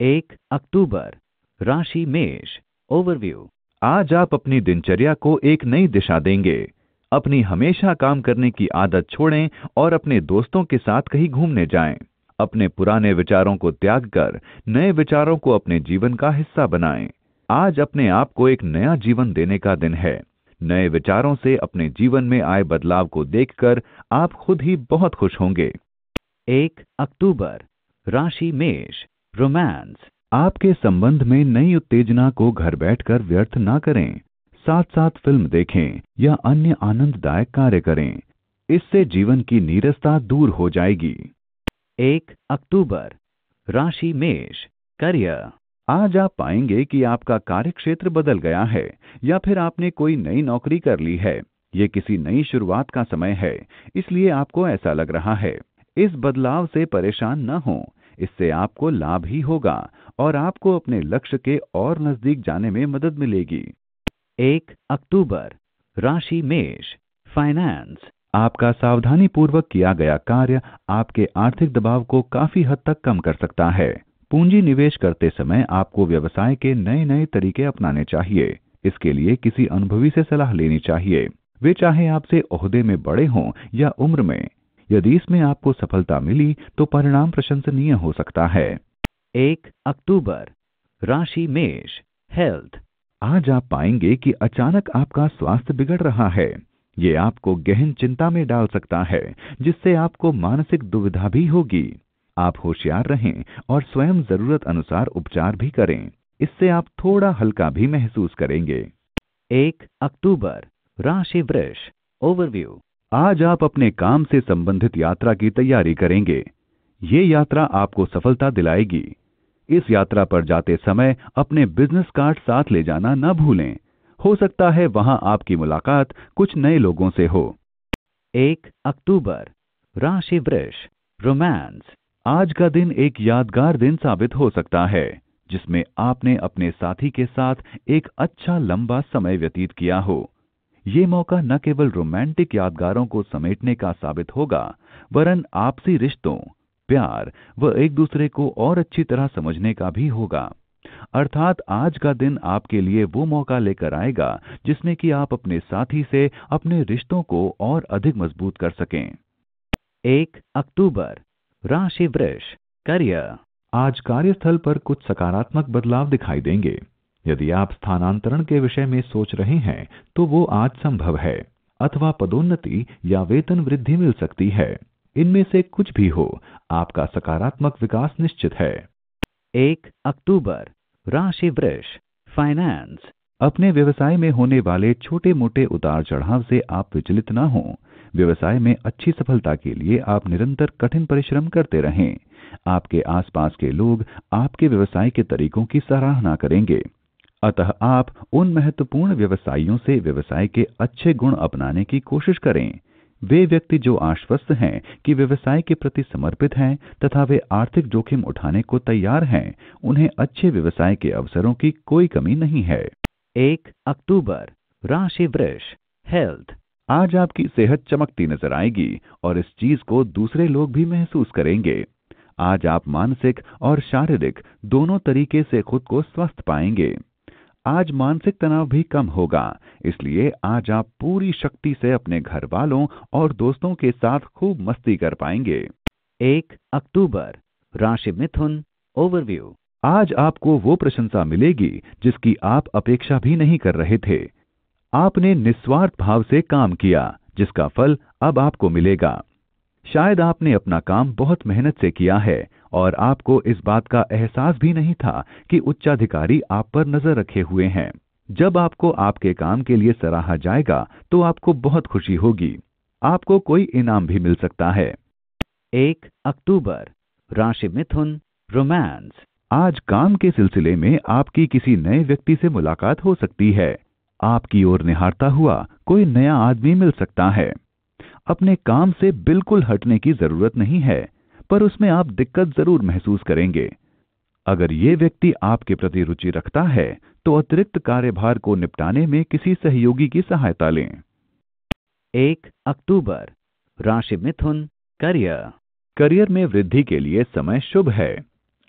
एक अक्टूबर राशि मेष ओवरव्यू आज आप अपनी दिनचर्या को एक नई दिशा देंगे अपनी हमेशा काम करने की आदत छोड़ें और अपने दोस्तों के साथ कहीं घूमने जाएं। अपने पुराने विचारों को त्याग कर नए विचारों को अपने जीवन का हिस्सा बनाएं। आज अपने आप को एक नया जीवन देने का दिन है नए विचारों से अपने जीवन में आए बदलाव को देखकर आप खुद ही बहुत खुश होंगे एक अक्टूबर राशि मेष रोमांस आपके संबंध में नई उत्तेजना को घर बैठकर व्यर्थ ना करें साथ साथ फिल्म देखें या अन्य आनंददायक कार्य करें इससे जीवन की नीरसता दूर हो जाएगी एक अक्टूबर राशि मेष करियर आज आप पाएंगे कि आपका कार्यक्षेत्र बदल गया है या फिर आपने कोई नई नौकरी कर ली है ये किसी नई शुरुआत का समय है इसलिए आपको ऐसा लग रहा है इस बदलाव से परेशान न हों इससे आपको लाभ ही होगा और आपको अपने लक्ष्य के और नजदीक जाने में मदद मिलेगी एक अक्टूबर राशि मेष फाइनेंस आपका सावधानी पूर्वक किया गया कार्य आपके आर्थिक दबाव को काफी हद तक कम कर सकता है पूंजी निवेश करते समय आपको व्यवसाय के नए नए तरीके अपनाने चाहिए इसके लिए किसी अनुभवी से सलाह लेनी चाहिए वे चाहे आपसे ओहदे में बड़े हों या उम्र में यदि इसमें आपको सफलता मिली तो परिणाम प्रशंसनीय हो सकता है एक अक्टूबर राशि मेष हेल्थ आज आप पाएंगे कि अचानक आपका स्वास्थ्य बिगड़ रहा है ये आपको गहन चिंता में डाल सकता है जिससे आपको मानसिक दुविधा भी होगी आप होशियार रहें और स्वयं जरूरत अनुसार उपचार भी करें इससे आप थोड़ा हल्का भी महसूस करेंगे एक अक्टूबर राशि वृक्ष ओवरव्यू आज आप अपने काम से संबंधित यात्रा की तैयारी करेंगे ये यात्रा आपको सफलता दिलाएगी इस यात्रा पर जाते समय अपने बिजनेस कार्ड साथ ले जाना न भूलें हो सकता है वहां आपकी मुलाकात कुछ नए लोगों से हो एक अक्टूबर राशि वृक्ष रोमांस आज का दिन एक यादगार दिन साबित हो सकता है जिसमें आपने अपने साथी के साथ एक अच्छा लंबा समय व्यतीत किया हो ये मौका न केवल रोमांटिक यादगारों को समेटने का साबित होगा वरन आपसी रिश्तों प्यार व एक दूसरे को और अच्छी तरह समझने का भी होगा अर्थात आज का दिन आपके लिए वो मौका लेकर आएगा जिसमें कि आप अपने साथी से अपने रिश्तों को और अधिक मजबूत कर सकें एक अक्टूबर राशि वृक्ष करियर आज कार्यस्थल पर कुछ सकारात्मक बदलाव दिखाई देंगे यदि आप स्थानांतरण के विषय में सोच रहे हैं तो वो आज संभव है अथवा पदोन्नति या वेतन वृद्धि मिल सकती है इनमें से कुछ भी हो आपका सकारात्मक विकास निश्चित है एक अक्टूबर राशि वृक्ष फाइनेंस अपने व्यवसाय में होने वाले छोटे मोटे उतार चढ़ाव से आप विचलित ना हों व्यवसाय में अच्छी सफलता के लिए आप निरंतर कठिन परिश्रम करते रहें आपके आसपास के लोग आपके व्यवसाय के तरीकों की सराहना करेंगे अतः आप उन महत्वपूर्ण व्यवसायियों से व्यवसाय के अच्छे गुण अपनाने की कोशिश करें वे व्यक्ति जो आश्वस्त हैं कि व्यवसाय के प्रति समर्पित हैं तथा वे आर्थिक जोखिम उठाने को तैयार हैं उन्हें अच्छे व्यवसाय के अवसरों की कोई कमी नहीं है एक अक्टूबर राशि वृक्ष हेल्थ आज आपकी सेहत चमकती नजर आएगी और इस चीज को दूसरे लोग भी महसूस करेंगे आज आप मानसिक और शारीरिक दोनों तरीके से खुद को स्वस्थ पाएंगे आज मानसिक तनाव भी कम होगा इसलिए आज आप पूरी शक्ति से अपने घर वालों और दोस्तों के साथ खूब मस्ती कर पाएंगे एक अक्टूबर राशि मिथुन ओवरव्यू आज आपको वो प्रशंसा मिलेगी जिसकी आप अपेक्षा भी नहीं कर रहे थे आपने निस्वार्थ भाव से काम किया जिसका फल अब आपको मिलेगा शायद आपने अपना काम बहुत मेहनत से किया है और आपको इस बात का एहसास भी नहीं था कि उच्चाधिकारी आप पर नजर रखे हुए हैं जब आपको आपके काम के लिए सराहा जाएगा तो आपको बहुत खुशी होगी आपको कोई इनाम भी मिल सकता है एक अक्टूबर राशि मिथुन रोमांस आज काम के सिलसिले में आपकी किसी नए व्यक्ति से मुलाकात हो सकती है आपकी ओर निहारता हुआ कोई नया आदमी मिल सकता है अपने काम से बिल्कुल हटने की जरूरत नहीं है पर उसमें आप दिक्कत जरूर महसूस करेंगे अगर ये व्यक्ति आपके प्रति रुचि रखता है तो अतिरिक्त कार्यभार को निपटाने में किसी सहयोगी की सहायता लें एक अक्टूबर राशि मिथुन करियर करियर में वृद्धि के लिए समय शुभ है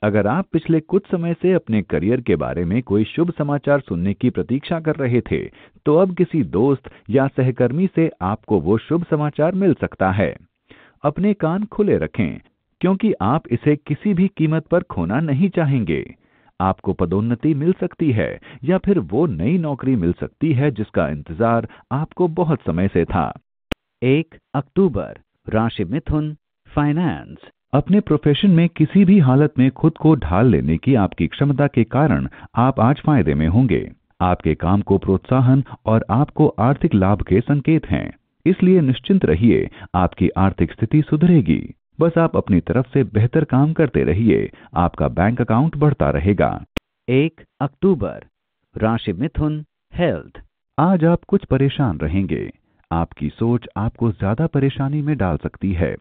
अगर आप पिछले कुछ समय से अपने करियर के बारे में कोई शुभ समाचार सुनने की प्रतीक्षा कर रहे थे तो अब किसी दोस्त या सहकर्मी से आपको वो शुभ समाचार मिल सकता है अपने कान खुले रखें क्योंकि आप इसे किसी भी कीमत पर खोना नहीं चाहेंगे आपको पदोन्नति मिल सकती है या फिर वो नई नौकरी मिल सकती है जिसका इंतजार आपको बहुत समय से था एक अक्टूबर राशि मिथुन फाइनेंस अपने प्रोफेशन में किसी भी हालत में खुद को ढाल लेने की आपकी क्षमता के कारण आप आज फायदे में होंगे आपके काम को प्रोत्साहन और आपको आर्थिक लाभ के संकेत हैं इसलिए निश्चिंत रहिए आपकी आर्थिक स्थिति सुधरेगी बस आप अपनी तरफ से बेहतर काम करते रहिए आपका बैंक अकाउंट बढ़ता रहेगा एक अक्टूबर राशि मिथुन हेल्थ आज आप कुछ परेशान रहेंगे आपकी सोच आपको ज्यादा परेशानी में डाल सकती है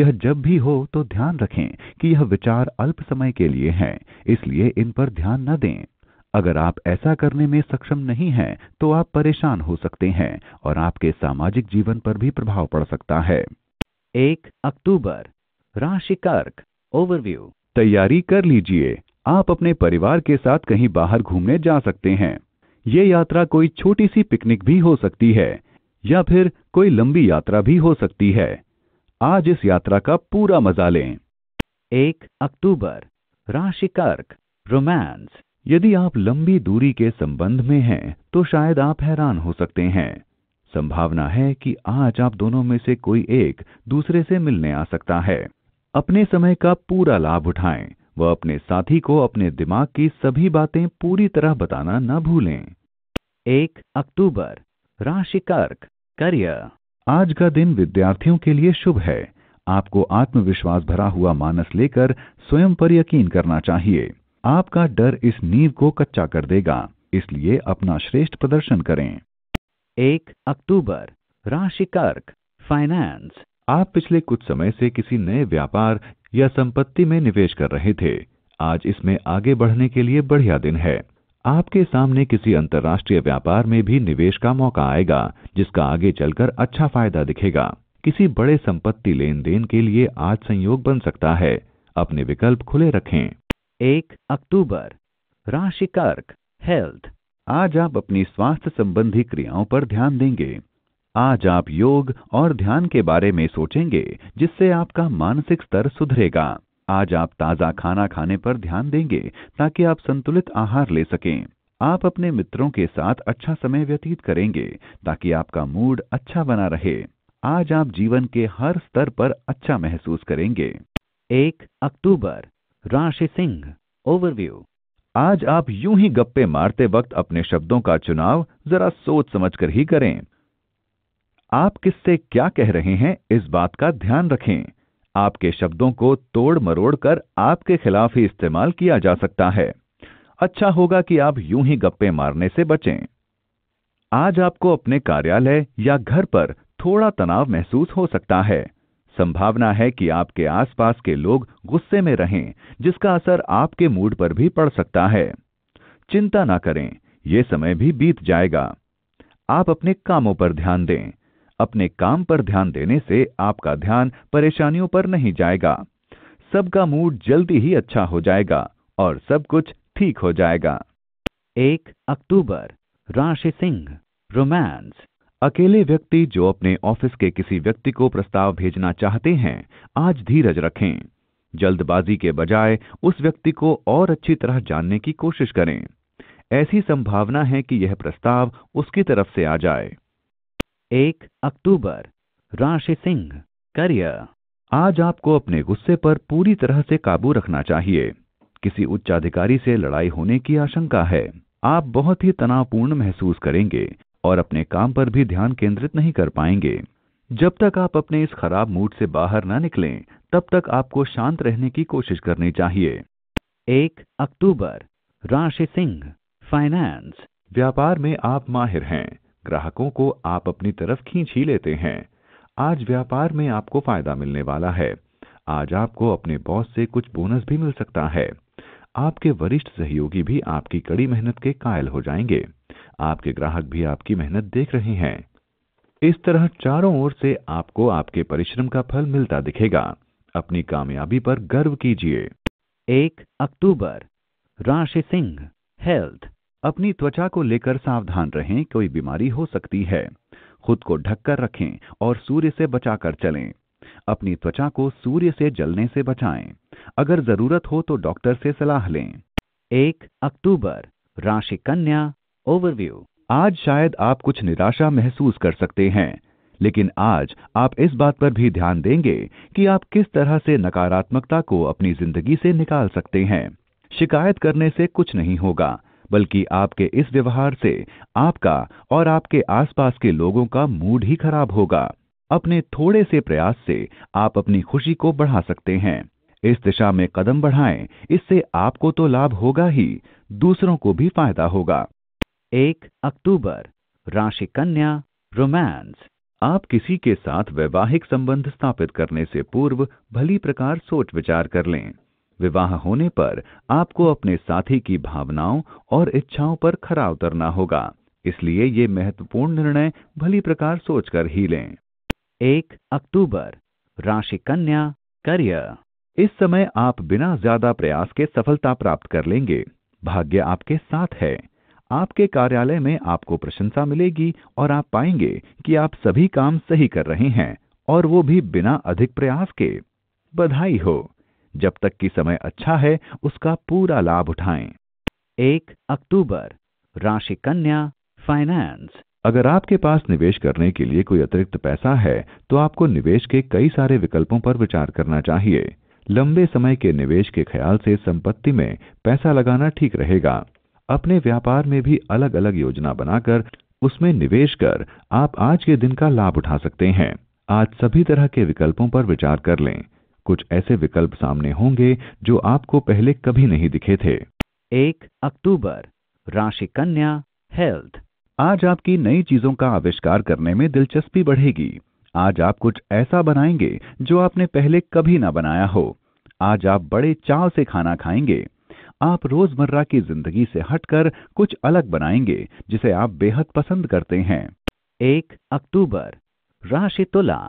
यह जब भी हो तो ध्यान रखें कि यह विचार अल्प समय के लिए हैं इसलिए इन पर ध्यान न दें अगर आप ऐसा करने में सक्षम नहीं हैं तो आप परेशान हो सकते हैं और आपके सामाजिक जीवन पर भी प्रभाव पड़ सकता है एक अक्टूबर राशि कर्क ओवरव्यू तैयारी कर लीजिए आप अपने परिवार के साथ कहीं बाहर घूमने जा सकते हैं ये यात्रा कोई छोटी सी पिकनिक भी हो सकती है या फिर कोई लंबी यात्रा भी हो सकती है आज इस यात्रा का पूरा मजा लें एक अक्टूबर राशि कर्क रोमांस यदि आप लंबी दूरी के संबंध में हैं तो शायद आप हैरान हो सकते हैं संभावना है कि आज आप दोनों में से कोई एक दूसरे से मिलने आ सकता है अपने समय का पूरा लाभ उठाएं व अपने साथी को अपने दिमाग की सभी बातें पूरी तरह बताना न भूलें एक अक्टूबर राशि कर्क करियर आज का दिन विद्यार्थियों के लिए शुभ है आपको आत्मविश्वास भरा हुआ मानस लेकर स्वयं पर यकीन करना चाहिए आपका डर इस नींव को कच्चा कर देगा इसलिए अपना श्रेष्ठ प्रदर्शन करें एक अक्टूबर राशि कर्क फाइनेंस आप पिछले कुछ समय से किसी नए व्यापार या संपत्ति में निवेश कर रहे थे आज इसमें आगे बढ़ने के लिए बढ़िया दिन है आपके सामने किसी अंतर्राष्ट्रीय व्यापार में भी निवेश का मौका आएगा जिसका आगे चलकर अच्छा फायदा दिखेगा किसी बड़े संपत्ति लेन देन के लिए आज संयोग बन सकता है अपने विकल्प खुले रखें एक अक्टूबर राशि कर्क हेल्थ आज आप अपनी स्वास्थ्य संबंधी क्रियाओं पर ध्यान देंगे आज आप योग और ध्यान के बारे में सोचेंगे जिससे आपका मानसिक स्तर सुधरेगा आज आप ताज़ा खाना खाने पर ध्यान देंगे ताकि आप संतुलित आहार ले सकें आप अपने मित्रों के साथ अच्छा समय व्यतीत करेंगे ताकि आपका मूड अच्छा बना रहे आज आप जीवन के हर स्तर पर अच्छा महसूस करेंगे एक अक्टूबर राशि सिंह ओवरव्यू आज आप यूं ही गप्पे मारते वक्त अपने शब्दों का चुनाव जरा सोच समझकर ही करें आप किससे क्या कह रहे हैं इस बात का ध्यान रखें आपके शब्दों को तोड़ मरोड़ कर आपके खिलाफ ही इस्तेमाल किया जा सकता है अच्छा होगा कि आप यूं ही गप्पे मारने से बचें आज आपको अपने कार्यालय या घर पर थोड़ा तनाव महसूस हो सकता है संभावना है कि आपके आसपास के लोग गुस्से में रहें जिसका असर आपके मूड पर भी पड़ सकता है चिंता ना करें यह समय भी बीत जाएगा आप अपने कामों पर ध्यान दें अपने काम पर ध्यान देने से आपका ध्यान परेशानियों पर नहीं जाएगा सबका मूड जल्दी ही अच्छा हो जाएगा और सब कुछ ठीक हो जाएगा एक अक्टूबर राशि सिंह रोमांस अकेले व्यक्ति जो अपने ऑफिस के किसी व्यक्ति को प्रस्ताव भेजना चाहते हैं आज धीरज रखें जल्दबाजी के बजाय उस व्यक्ति को और अच्छी तरह जानने की कोशिश करें ऐसी संभावना है कि यह प्रस्ताव उसकी तरफ से आ जाए एक अक्टूबर राशि सिंह करियर आज आपको अपने गुस्से पर पूरी तरह से काबू रखना चाहिए किसी उच्च अधिकारी से लड़ाई होने की आशंका है आप बहुत ही तनावपूर्ण महसूस करेंगे और अपने काम पर भी ध्यान केंद्रित नहीं कर पाएंगे जब तक आप अपने इस खराब मूड से बाहर न निकलें तब तक आपको शांत रहने की कोशिश करनी चाहिए एक अक्टूबर राशि सिंह फाइनेंस व्यापार में आप माहिर हैं ग्राहकों को आप अपनी तरफ खींच ही लेते हैं आज व्यापार में आपको फायदा मिलने वाला है आज आपको अपने बॉस से कुछ बोनस भी मिल सकता है आपके वरिष्ठ सहयोगी भी आपकी कड़ी मेहनत के कायल हो जाएंगे आपके ग्राहक भी आपकी मेहनत देख रहे हैं इस तरह चारों ओर से आपको आपके परिश्रम का फल मिलता दिखेगा अपनी कामयाबी पर गर्व कीजिए एक अक्टूबर राशि सिंह हेल्थ अपनी त्वचा को लेकर सावधान रहें कोई बीमारी हो सकती है खुद को ढककर रखें और सूर्य से बचाकर चलें अपनी त्वचा को सूर्य से जलने से बचाएं अगर जरूरत हो तो डॉक्टर से सलाह लें एक अक्टूबर राशि कन्या ओवरव्यू आज शायद आप कुछ निराशा महसूस कर सकते हैं लेकिन आज आप इस बात पर भी ध्यान देंगे कि आप किस तरह से नकारात्मकता को अपनी जिंदगी से निकाल सकते हैं शिकायत करने से कुछ नहीं होगा बल्कि आपके इस व्यवहार से आपका और आपके आसपास के लोगों का मूड ही खराब होगा अपने थोड़े से प्रयास से आप अपनी खुशी को बढ़ा सकते हैं इस दिशा में कदम बढ़ाएं इससे आपको तो लाभ होगा ही दूसरों को भी फायदा होगा एक अक्टूबर राशि कन्या रोमांस आप किसी के साथ वैवाहिक संबंध स्थापित करने से पूर्व भली प्रकार सोच विचार कर लें विवाह होने पर आपको अपने साथी की भावनाओं और इच्छाओं पर खरा उतरना होगा इसलिए ये महत्वपूर्ण निर्णय भली प्रकार सोचकर ही लें एक अक्टूबर राशि कन्या करियर इस समय आप बिना ज्यादा प्रयास के सफलता प्राप्त कर लेंगे भाग्य आपके साथ है आपके कार्यालय में आपको प्रशंसा मिलेगी और आप पाएंगे कि आप सभी काम सही कर रहे हैं और वो भी बिना अधिक प्रयास के बधाई हो जब तक कि समय अच्छा है उसका पूरा लाभ उठाएं। एक अक्टूबर राशि कन्या फाइनेंस अगर आपके पास निवेश करने के लिए कोई अतिरिक्त पैसा है तो आपको निवेश के कई सारे विकल्पों पर विचार करना चाहिए लंबे समय के निवेश के ख्याल से संपत्ति में पैसा लगाना ठीक रहेगा अपने व्यापार में भी अलग अलग योजना बनाकर उसमें निवेश कर आप आज के दिन का लाभ उठा सकते हैं आज सभी तरह के विकल्पों पर विचार कर लें कुछ ऐसे विकल्प सामने होंगे जो आपको पहले कभी नहीं दिखे थे एक अक्टूबर राशि कन्या हेल्थ आज आपकी नई चीजों का आविष्कार करने में दिलचस्पी बढ़ेगी आज आप कुछ ऐसा बनाएंगे जो आपने पहले कभी ना बनाया हो आज आप बड़े चाव से खाना खाएंगे आप रोजमर्रा की जिंदगी से हटकर कुछ अलग बनाएंगे जिसे आप बेहद पसंद करते हैं एक अक्टूबर राशि तुला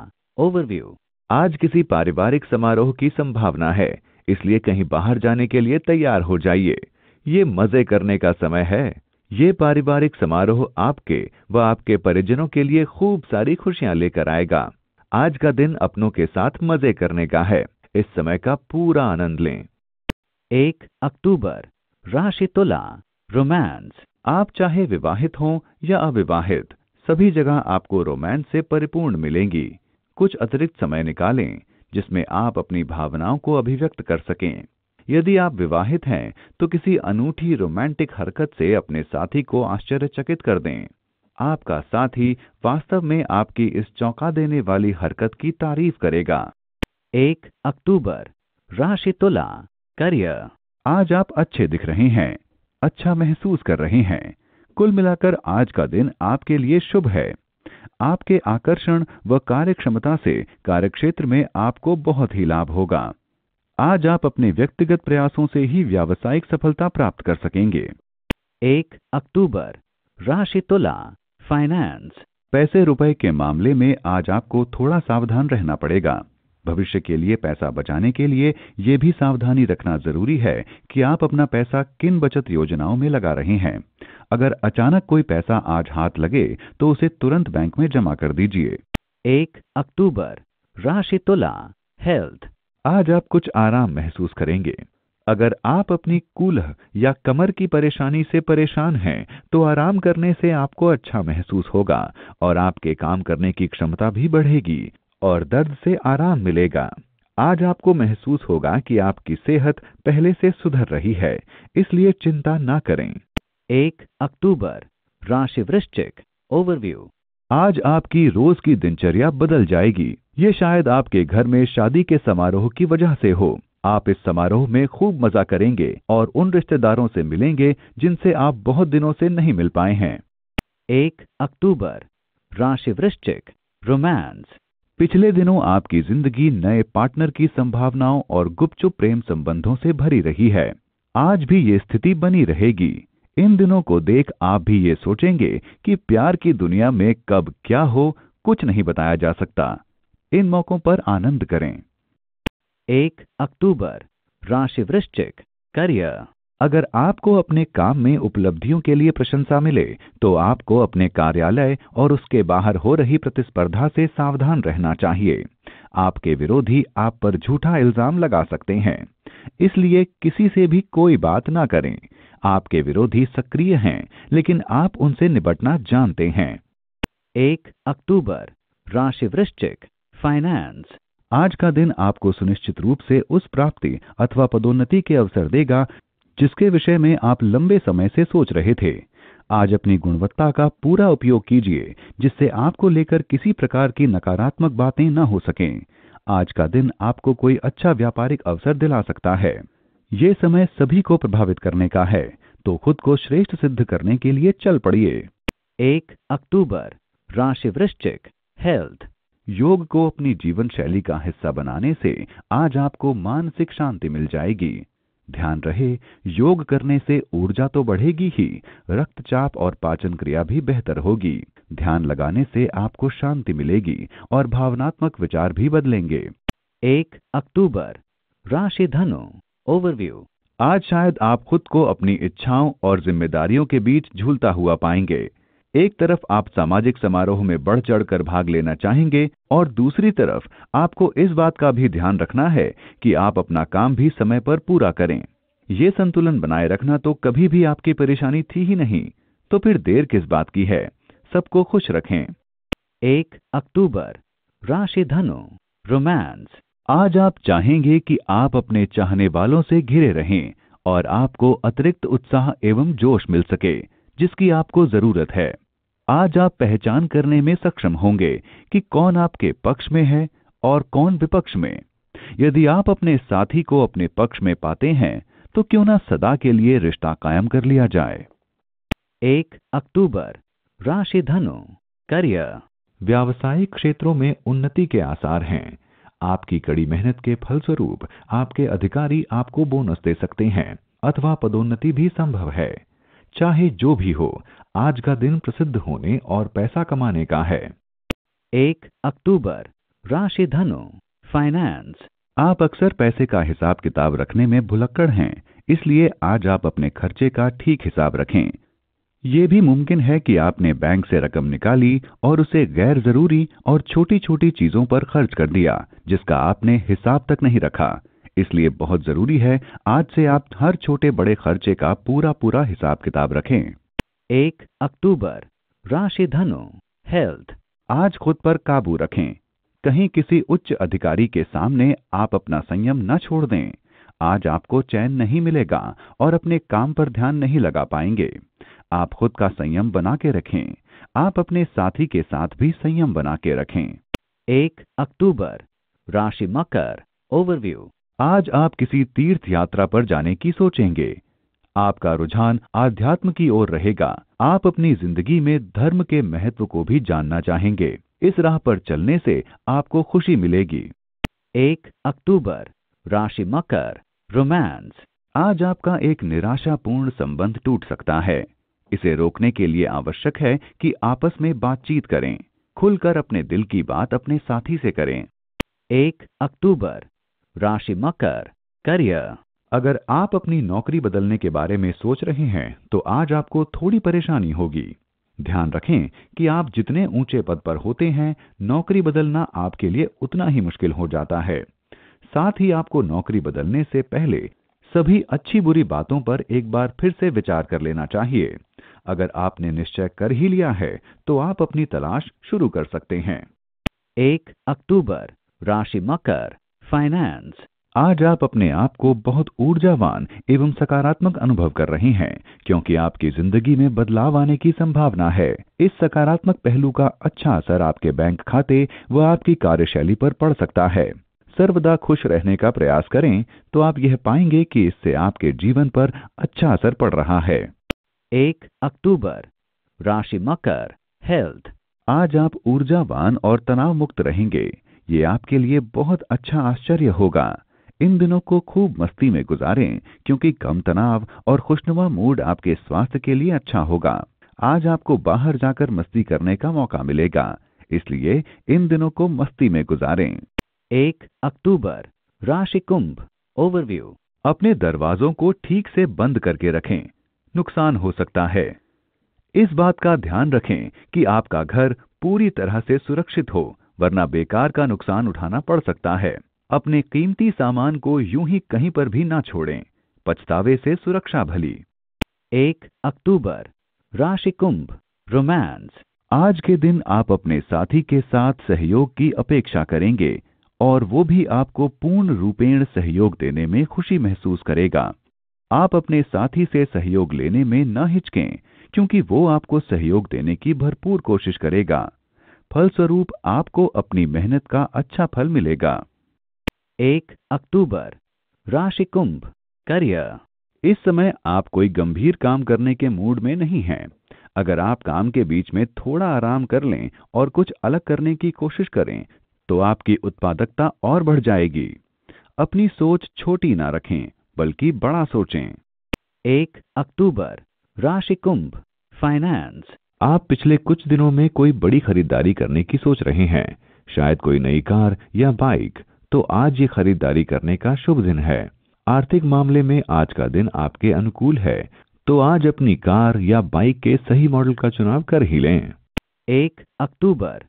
ओवरव्यू आज किसी पारिवारिक समारोह की संभावना है इसलिए कहीं बाहर जाने के लिए तैयार हो जाइए ये मजे करने का समय है ये पारिवारिक समारोह आपके व आपके परिजनों के लिए खूब सारी खुशियां लेकर आएगा आज का दिन अपनों के साथ मजे करने का है इस समय का पूरा आनंद लें एक अक्टूबर राशि तुला रोमांस आप चाहे विवाहित हों या अविवाहित सभी जगह आपको रोमांस से परिपूर्ण मिलेंगी कुछ अतिरिक्त समय निकालें जिसमें आप अपनी भावनाओं को अभिव्यक्त कर सकें यदि आप विवाहित हैं तो किसी अनूठी रोमांटिक हरकत से अपने साथी को आश्चर्यचकित कर दें आपका साथी वास्तव में आपकी इस चौंका देने वाली हरकत की तारीफ करेगा एक अक्टूबर राशि तुला करियर आज आप अच्छे दिख रहे हैं अच्छा महसूस कर रहे हैं कुल मिलाकर आज का दिन आपके लिए शुभ है आपके आकर्षण व कार्यक्षमता से कार्यक्षेत्र में आपको बहुत ही लाभ होगा आज आप अपने व्यक्तिगत प्रयासों से ही व्यावसायिक सफलता प्राप्त कर सकेंगे एक अक्टूबर राशि तुला फाइनेंस पैसे रुपए के मामले में आज आपको थोड़ा सावधान रहना पड़ेगा भविष्य के लिए पैसा बचाने के लिए ये भी सावधानी रखना जरूरी है कि आप अपना पैसा किन बचत योजनाओं में लगा रहे हैं अगर अचानक कोई पैसा आज हाथ लगे तो उसे तुरंत बैंक में जमा कर दीजिए एक अक्टूबर राशि तुला हेल्थ आज आप कुछ आराम महसूस करेंगे अगर आप अपनी कूलह या कमर की परेशानी से परेशान हैं तो आराम करने से आपको अच्छा महसूस होगा और आपके काम करने की क्षमता भी बढ़ेगी और दर्द से आराम मिलेगा आज आपको महसूस होगा कि आपकी सेहत पहले से सुधर रही है इसलिए चिंता ना करें एक अक्टूबर राशि वृश्चिक ओवरव्यू आज आपकी रोज की दिनचर्या बदल जाएगी ये शायद आपके घर में शादी के समारोह की वजह से हो आप इस समारोह में खूब मजा करेंगे और उन रिश्तेदारों से मिलेंगे जिनसे आप बहुत दिनों से नहीं मिल पाए हैं एक अक्टूबर राशि वृश्चिक रोमांस पिछले दिनों आपकी जिंदगी नए पार्टनर की संभावनाओं और गुपचुप प्रेम संबंधों से भरी रही है आज भी ये स्थिति बनी रहेगी इन दिनों को देख आप भी ये सोचेंगे कि प्यार की दुनिया में कब क्या हो कुछ नहीं बताया जा सकता इन मौकों पर आनंद करें एक अक्टूबर राशि वृश्चिक करियर अगर आपको अपने काम में उपलब्धियों के लिए प्रशंसा मिले तो आपको अपने कार्यालय और उसके बाहर हो रही प्रतिस्पर्धा से सावधान रहना चाहिए आपके विरोधी आप पर झूठा इल्जाम लगा सकते हैं इसलिए किसी से भी कोई बात ना करें आपके विरोधी सक्रिय हैं लेकिन आप उनसे निपटना जानते हैं एक अक्टूबर राशि वृश्चिक फाइनेंस आज का दिन आपको सुनिश्चित रूप से उस प्राप्ति अथवा पदोन्नति के अवसर देगा जिसके विषय में आप लंबे समय से सोच रहे थे आज अपनी गुणवत्ता का पूरा उपयोग कीजिए जिससे आपको लेकर किसी प्रकार की नकारात्मक बातें न हो सकें आज का दिन आपको कोई अच्छा व्यापारिक अवसर दिला सकता है ये समय सभी को प्रभावित करने का है तो खुद को श्रेष्ठ सिद्ध करने के लिए चल पड़िए एक अक्टूबर राशि वृश्चिक हेल्थ योग को अपनी जीवन शैली का हिस्सा बनाने से आज आपको मानसिक शांति मिल जाएगी ध्यान रहे योग करने से ऊर्जा तो बढ़ेगी ही रक्तचाप और पाचन क्रिया भी बेहतर होगी ध्यान लगाने से आपको शांति मिलेगी और भावनात्मक विचार भी बदलेंगे एक अक्टूबर राशि धनु ओवरव्यू आज शायद आप खुद को अपनी इच्छाओं और जिम्मेदारियों के बीच झूलता हुआ पाएंगे एक तरफ आप सामाजिक समारोह में बढ़ चढ़कर भाग लेना चाहेंगे और दूसरी तरफ आपको इस बात का भी ध्यान रखना है कि आप अपना काम भी समय पर पूरा करें ये संतुलन बनाए रखना तो कभी भी आपकी परेशानी थी ही नहीं तो फिर देर किस बात की है सबको खुश रखें एक अक्टूबर राशि धनु रोमांस आज आप चाहेंगे कि आप अपने चाहने वालों से घिरे रहें और आपको अतिरिक्त उत्साह एवं जोश मिल सके जिसकी आपको जरूरत है आज आप पहचान करने में सक्षम होंगे कि कौन आपके पक्ष में है और कौन विपक्ष में यदि आप अपने साथी को अपने पक्ष में पाते हैं तो क्यों ना सदा के लिए रिश्ता कायम कर लिया जाए एक अक्टूबर राशि धनु करियर व्यावसायिक क्षेत्रों में उन्नति के आसार हैं आपकी कड़ी मेहनत के फलस्वरूप आपके अधिकारी आपको बोनस दे सकते हैं अथवा पदोन्नति भी संभव है चाहे जो भी हो आज का दिन प्रसिद्ध होने और पैसा कमाने का है एक अक्टूबर राशि धनु फाइनेंस आप अक्सर पैसे का हिसाब किताब रखने में भुलक्कड़ हैं इसलिए आज आप अपने खर्चे का ठीक हिसाब रखें ये भी मुमकिन है कि आपने बैंक से रकम निकाली और उसे गैर जरूरी और छोटी छोटी चीजों पर खर्च कर दिया जिसका आपने हिसाब तक नहीं रखा इसलिए बहुत जरूरी है आज से आप हर छोटे बड़े खर्चे का पूरा पूरा हिसाब किताब रखें एक अक्टूबर राशि धनु हेल्थ आज खुद पर काबू रखें कहीं किसी उच्च अधिकारी के सामने आप अपना संयम न छोड़ दें आज आपको चैन नहीं मिलेगा और अपने काम पर ध्यान नहीं लगा पाएंगे आप खुद का संयम बना के रखें आप अपने साथी के साथ भी संयम बना के रखें एक अक्टूबर राशि मकर ओवरव्यू आज आप किसी तीर्थ यात्रा पर जाने की सोचेंगे आपका रुझान आध्यात्म की ओर रहेगा आप अपनी जिंदगी में धर्म के महत्व को भी जानना चाहेंगे इस राह पर चलने से आपको खुशी मिलेगी एक अक्टूबर राशि मकर रोमांस आज आपका एक निराशापूर्ण संबंध टूट सकता है इसे रोकने के लिए आवश्यक है कि आपस में बातचीत करें खुलकर अपने दिल की बात अपने साथी से करें एक अक्टूबर राशि मकर करियर अगर आप अपनी नौकरी बदलने के बारे में सोच रहे हैं तो आज आपको थोड़ी परेशानी होगी ध्यान रखें कि आप जितने ऊंचे पद पर होते हैं नौकरी बदलना आपके लिए उतना ही मुश्किल हो जाता है साथ ही आपको नौकरी बदलने से पहले सभी अच्छी बुरी बातों पर एक बार फिर से विचार कर लेना चाहिए अगर आपने निश्चय कर ही लिया है तो आप अपनी तलाश शुरू कर सकते हैं एक अक्टूबर राशि मकर फाइनेंस आज आप अपने आप को बहुत ऊर्जावान एवं सकारात्मक अनुभव कर रहे हैं क्योंकि आपकी जिंदगी में बदलाव आने की संभावना है इस सकारात्मक पहलू का अच्छा असर आपके बैंक खाते व आपकी कार्यशैली पर पड़ सकता है सर्वदा खुश रहने का प्रयास करें तो आप यह पाएंगे कि इससे आपके जीवन पर अच्छा असर पड़ रहा है एक अक्टूबर राशि मकर हेल्थ आज आप ऊर्जावान और तनाव मुक्त रहेंगे ये आपके लिए बहुत अच्छा आश्चर्य होगा इन दिनों को खूब मस्ती में गुजारें क्योंकि कम तनाव और खुशनुमा मूड आपके स्वास्थ्य के लिए अच्छा होगा आज आपको बाहर जाकर मस्ती करने का मौका मिलेगा इसलिए इन दिनों को मस्ती में गुजारें एक अक्टूबर राशि कुंभ ओवरव्यू अपने दरवाजों को ठीक से बंद करके रखें नुकसान हो सकता है इस बात का ध्यान रखें कि आपका घर पूरी तरह से सुरक्षित हो वरना बेकार का नुकसान उठाना पड़ सकता है अपने कीमती सामान को यूं ही कहीं पर भी ना छोड़ें पछतावे से सुरक्षा भली एक अक्टूबर राशि कुंभ रोमांस आज के दिन आप अपने साथी के साथ सहयोग की अपेक्षा करेंगे और वो भी आपको पूर्ण रूपेण सहयोग देने में खुशी महसूस करेगा आप अपने साथी से सहयोग लेने में न हिचकें क्योंकि वो आपको सहयोग देने की भरपूर कोशिश करेगा फलस्वरूप आपको अपनी मेहनत का अच्छा फल मिलेगा एक अक्टूबर राशि कुंभ करियर इस समय आप कोई गंभीर काम करने के मूड में नहीं हैं। अगर आप काम के बीच में थोड़ा आराम कर लें और कुछ अलग करने की कोशिश करें तो आपकी उत्पादकता और बढ़ जाएगी अपनी सोच छोटी ना रखें बल्कि बड़ा सोचें एक अक्टूबर राशि कुंभ फाइनेंस आप पिछले कुछ दिनों में कोई बड़ी खरीदारी करने की सोच रहे हैं शायद कोई नई कार या बाइक तो आज ये खरीदारी करने का शुभ दिन है आर्थिक मामले में आज का दिन आपके अनुकूल है तो आज अपनी कार या बाइक के सही मॉडल का चुनाव कर ही लें एक अक्टूबर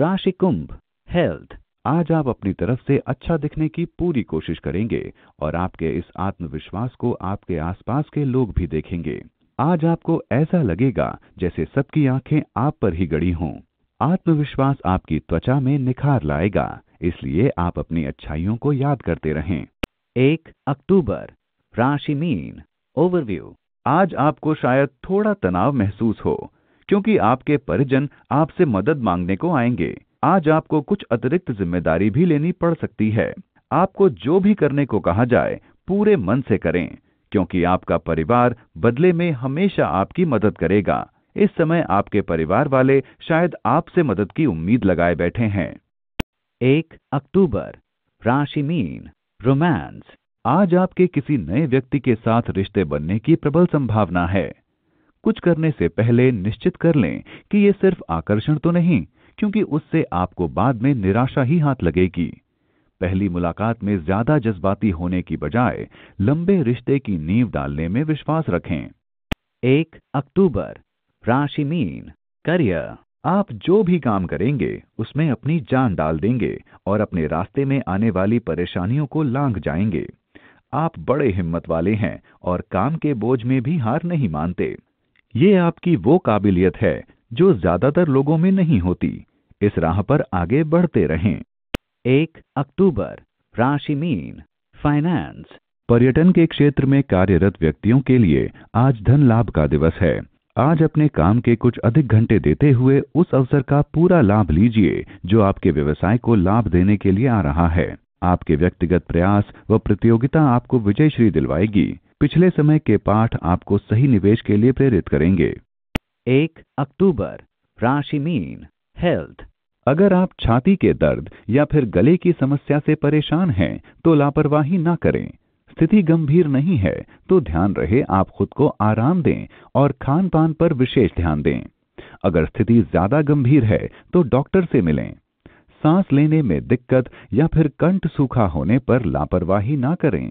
राशि कुंभ हेल्थ आज आप अपनी तरफ से अच्छा दिखने की पूरी कोशिश करेंगे और आपके इस आत्मविश्वास को आपके आसपास के लोग भी देखेंगे आज आपको ऐसा लगेगा जैसे सबकी आंखें आप पर ही गड़ी हों आत्मविश्वास आपकी त्वचा में निखार लाएगा इसलिए आप अपनी अच्छाइयों को याद करते रहें एक अक्टूबर राशि मीन ओवरव्यू आज आपको शायद थोड़ा तनाव महसूस हो क्योंकि आपके परिजन आपसे मदद मांगने को आएंगे आज आपको कुछ अतिरिक्त जिम्मेदारी भी लेनी पड़ सकती है आपको जो भी करने को कहा जाए पूरे मन से करें क्योंकि आपका परिवार बदले में हमेशा आपकी मदद करेगा इस समय आपके परिवार वाले शायद आपसे मदद की उम्मीद लगाए बैठे हैं एक अक्टूबर राशि मीन रोमांस आज आपके किसी नए व्यक्ति के साथ रिश्ते बनने की प्रबल संभावना है कुछ करने से पहले निश्चित कर लें कि ये सिर्फ आकर्षण तो नहीं क्योंकि उससे आपको बाद में निराशा ही हाथ लगेगी पहली मुलाकात में ज्यादा जज्बाती होने की बजाय लंबे रिश्ते की नींव डालने में विश्वास रखें एक अक्टूबर राशि मीन करियर आप जो भी काम करेंगे उसमें अपनी जान डाल देंगे और अपने रास्ते में आने वाली परेशानियों को लांघ जाएंगे आप बड़े हिम्मत वाले हैं और काम के बोझ में भी हार नहीं मानते ये आपकी वो काबिलियत है जो ज्यादातर लोगों में नहीं होती इस राह पर आगे बढ़ते रहें एक अक्टूबर राशि मीन फाइनेंस पर्यटन के क्षेत्र में कार्यरत व्यक्तियों के लिए आज धन लाभ का दिवस है आज अपने काम के कुछ अधिक घंटे देते हुए उस अवसर का पूरा लाभ लीजिए जो आपके व्यवसाय को लाभ देने के लिए आ रहा है आपके व्यक्तिगत प्रयास व प्रतियोगिता आपको विजयश्री दिलवाएगी पिछले समय के पाठ आपको सही निवेश के लिए प्रेरित करेंगे एक अक्टूबर राशि मीन हेल्थ अगर आप छाती के दर्द या फिर गले की समस्या से परेशान हैं तो लापरवाही ना करें स्थिति गंभीर नहीं है तो ध्यान रहे आप खुद को आराम दें और खान पान पर विशेष ध्यान दें अगर स्थिति ज्यादा गंभीर है तो डॉक्टर से मिलें सांस लेने में दिक्कत या फिर कंठ सूखा होने पर लापरवाही ना करें